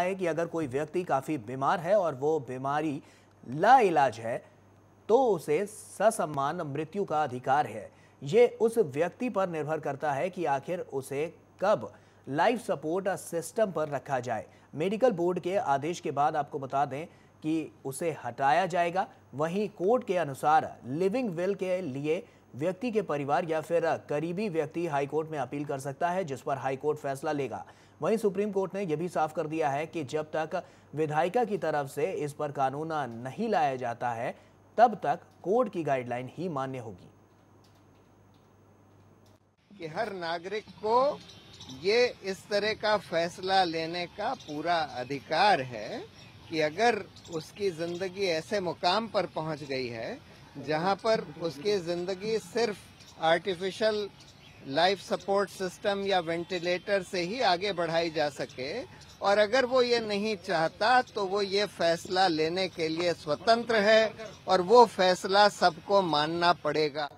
है कि अगर कोई व्यक्ति काफ़ी बीमार है और वो बीमारी लाइलाज है तो उसे ससम्मान मृत्यु का अधिकार है ये उस व्यक्ति पर निर्भर करता है कि आखिर उसे कब लाइफ सपोर्ट सिस्टम पर रखा जाए मेडिकल बोर्ड के आदेश के बाद आपको बता दें कि उसे हटाया जाएगा वहीं कोर्ट के अनुसार लिविंग विल के लिए व्यक्ति के परिवार या फिर करीबी व्यक्ति हाईकोर्ट में अपील कर सकता है जिस पर हाईकोर्ट फैसला लेगा वहीं सुप्रीम कोर्ट ने यह भी साफ कर दिया है कि जब तक विधायिका की तरफ से इस पर कानून नहीं लाया जाता है तब तक कोर्ट की गाइडलाइन ही मान्य होगी कि हर नागरिक को ये इस तरह का फैसला लेने का पूरा अधिकार है कि अगर उसकी जिंदगी ऐसे मुकाम पर पहुंच गई है जहाँ पर उसकी ज़िंदगी सिर्फ आर्टिफिशियल लाइफ सपोर्ट सिस्टम या वेंटिलेटर से ही आगे बढ़ाई जा सके और अगर वो ये नहीं चाहता तो वो ये फैसला लेने के लिए स्वतंत्र है और वो फैसला सबको मानना पड़ेगा